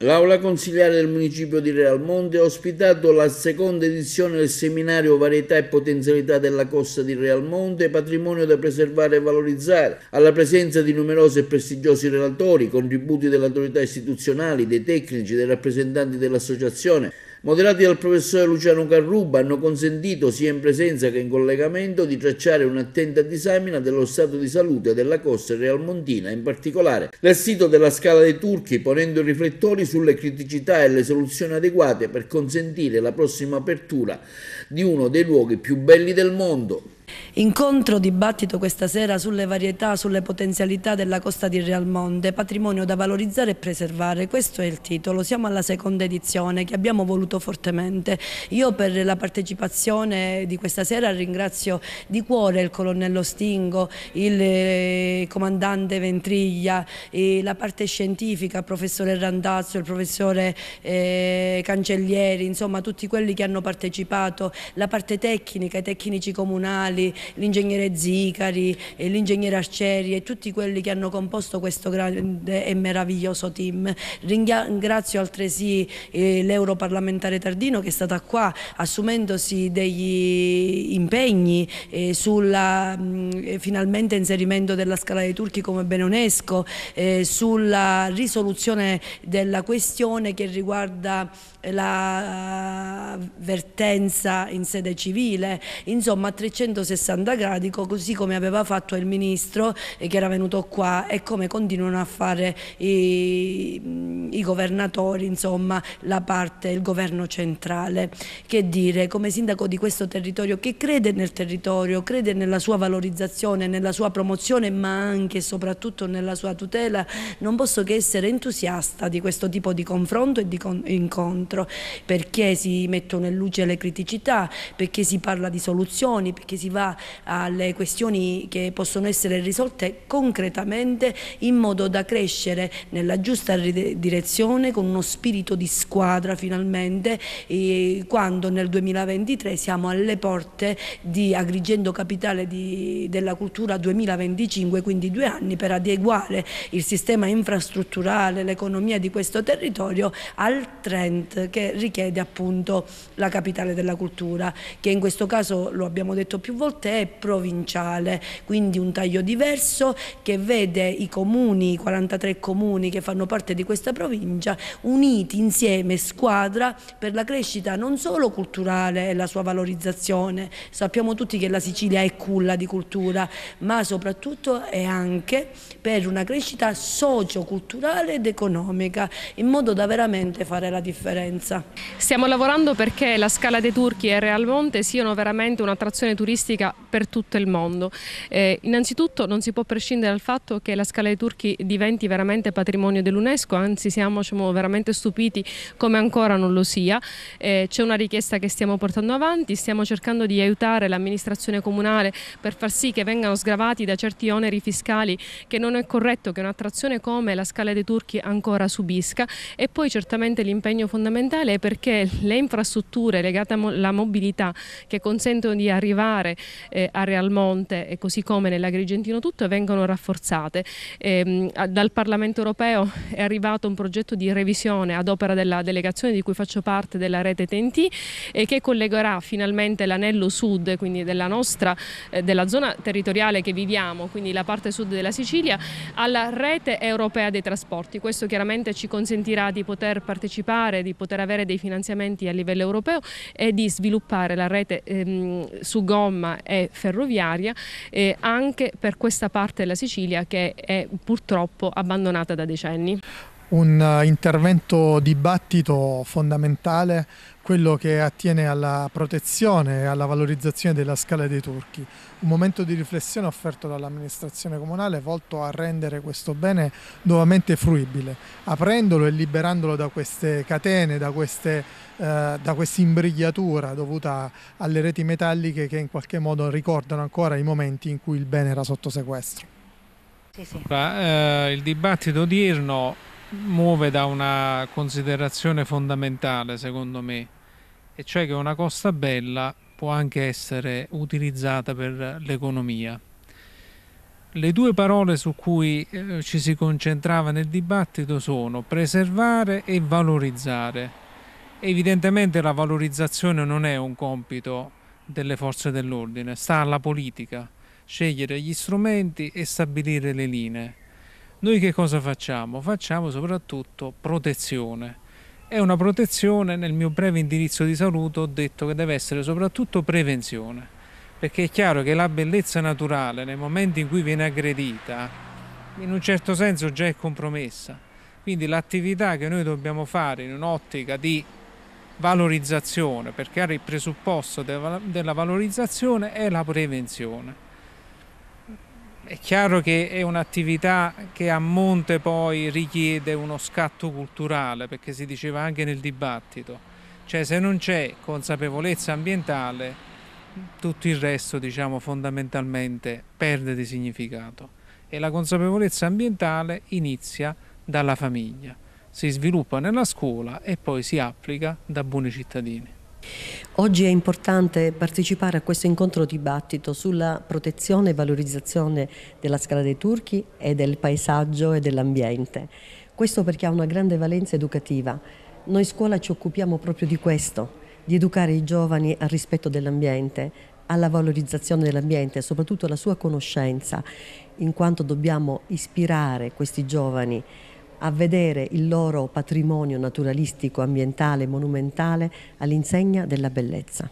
L'aula consigliare del municipio di Real Monte ha ospitato la seconda edizione del seminario Varietà e potenzialità della costa di Real Monte, patrimonio da preservare e valorizzare, alla presenza di numerosi e prestigiosi relatori, contributi delle autorità istituzionali, dei tecnici, dei rappresentanti dell'associazione, moderati dal professore Luciano Carruba, hanno consentito sia in presenza che in collegamento di tracciare un'attenta disamina dello stato di salute della costa realmontina, in particolare del sito della Scala dei Turchi, ponendo i riflettori sulle criticità e le soluzioni adeguate per consentire la prossima apertura di uno dei luoghi più belli del mondo. Incontro, dibattito questa sera sulle varietà, sulle potenzialità della costa di Real Monte, patrimonio da valorizzare e preservare. Questo è il titolo, siamo alla seconda edizione che abbiamo voluto fortemente. Io per la partecipazione di questa sera ringrazio di cuore il colonnello Stingo, il eh, comandante Ventriglia, la parte scientifica, il professore Randazzo, il professore eh, Cancellieri, insomma tutti quelli che hanno partecipato, la parte tecnica, i tecnici comunali, l'ingegnere Zicari, l'ingegnere Arcieri e tutti quelli che hanno composto questo grande e meraviglioso team. Ringrazio altresì eh, l'europarlamentare Tardino che è stata qua assumendosi degli impegni eh, sul mm, eh, finalmente inserimento della Scala dei Turchi come bene UNESCO, sulla risoluzione della questione che riguarda la vertenza in sede civile, insomma 360 180 così come aveva fatto il Ministro che era venuto qua e come continuano a fare i, i governatori, insomma la parte, il governo centrale. Che dire, come sindaco di questo territorio che crede nel territorio, crede nella sua valorizzazione, nella sua promozione ma anche e soprattutto nella sua tutela, non posso che essere entusiasta di questo tipo di confronto e di incontro perché si mettono in luce le criticità, perché si parla di soluzioni, perché si va alle questioni che possono essere risolte concretamente in modo da crescere nella giusta direzione con uno spirito di squadra finalmente quando nel 2023 siamo alle porte di Agrigento Capitale di, della Cultura 2025, quindi due anni per adeguare il sistema infrastrutturale, l'economia di questo territorio al trend che richiede appunto la capitale della cultura, che in questo caso lo abbiamo detto più volte parte è provinciale, quindi un taglio diverso che vede i comuni, i 43 comuni che fanno parte di questa provincia, uniti insieme, squadra, per la crescita non solo culturale e la sua valorizzazione, sappiamo tutti che la Sicilia è culla di cultura, ma soprattutto è anche per una crescita socioculturale ed economica, in modo da veramente fare la differenza. Stiamo lavorando perché la Scala dei Turchi e Real Monte siano veramente un'attrazione turistica per tutto il mondo. Eh, innanzitutto non si può prescindere dal fatto che la Scala dei Turchi diventi veramente patrimonio dell'UNESCO, anzi siamo diciamo, veramente stupiti come ancora non lo sia. Eh, C'è una richiesta che stiamo portando avanti, stiamo cercando di aiutare l'amministrazione comunale per far sì che vengano sgravati da certi oneri fiscali che non è corretto che un'attrazione come la Scala dei Turchi ancora subisca e poi certamente l'impegno fondamentale è perché le infrastrutture legate alla mobilità che consentono di arrivare eh, a Monte e così come nell'Agrigentino tutto vengono rafforzate. Eh, dal Parlamento europeo è arrivato un progetto di revisione ad opera della delegazione di cui faccio parte della rete TNT eh, che collegherà finalmente l'anello sud, quindi della nostra, eh, della zona territoriale che viviamo, quindi la parte sud della Sicilia, alla rete europea dei trasporti. Questo chiaramente ci consentirà di poter partecipare, di poter avere dei finanziamenti a livello europeo e di sviluppare la rete ehm, su gomma e e ferroviaria eh, anche per questa parte della Sicilia che è purtroppo abbandonata da decenni. Un eh, intervento dibattito fondamentale quello che attiene alla protezione e alla valorizzazione della scala dei turchi. Un momento di riflessione offerto dall'amministrazione comunale volto a rendere questo bene nuovamente fruibile, aprendolo e liberandolo da queste catene, da, queste, eh, da questa imbrigliatura dovuta alle reti metalliche che in qualche modo ricordano ancora i momenti in cui il bene era sotto sequestro. Sì, sì. Beh, eh, il dibattito odierno muove da una considerazione fondamentale, secondo me, e cioè che una costa bella può anche essere utilizzata per l'economia. Le due parole su cui eh, ci si concentrava nel dibattito sono preservare e valorizzare. Evidentemente la valorizzazione non è un compito delle forze dell'ordine, sta alla politica scegliere gli strumenti e stabilire le linee. Noi che cosa facciamo? Facciamo soprattutto protezione è una protezione, nel mio breve indirizzo di saluto ho detto che deve essere soprattutto prevenzione, perché è chiaro che la bellezza naturale nel momento in cui viene aggredita, in un certo senso già è compromessa. Quindi l'attività che noi dobbiamo fare in un'ottica di valorizzazione, per creare il presupposto della valorizzazione, è la prevenzione. È chiaro che è un'attività che a monte poi richiede uno scatto culturale, perché si diceva anche nel dibattito, cioè se non c'è consapevolezza ambientale, tutto il resto diciamo fondamentalmente perde di significato e la consapevolezza ambientale inizia dalla famiglia, si sviluppa nella scuola e poi si applica da buoni cittadini. Oggi è importante partecipare a questo incontro dibattito sulla protezione e valorizzazione della Scala dei Turchi e del paesaggio e dell'ambiente. Questo perché ha una grande valenza educativa. Noi scuola ci occupiamo proprio di questo, di educare i giovani al rispetto dell'ambiente, alla valorizzazione dell'ambiente e soprattutto alla sua conoscenza, in quanto dobbiamo ispirare questi giovani a vedere il loro patrimonio naturalistico, ambientale, monumentale all'insegna della bellezza.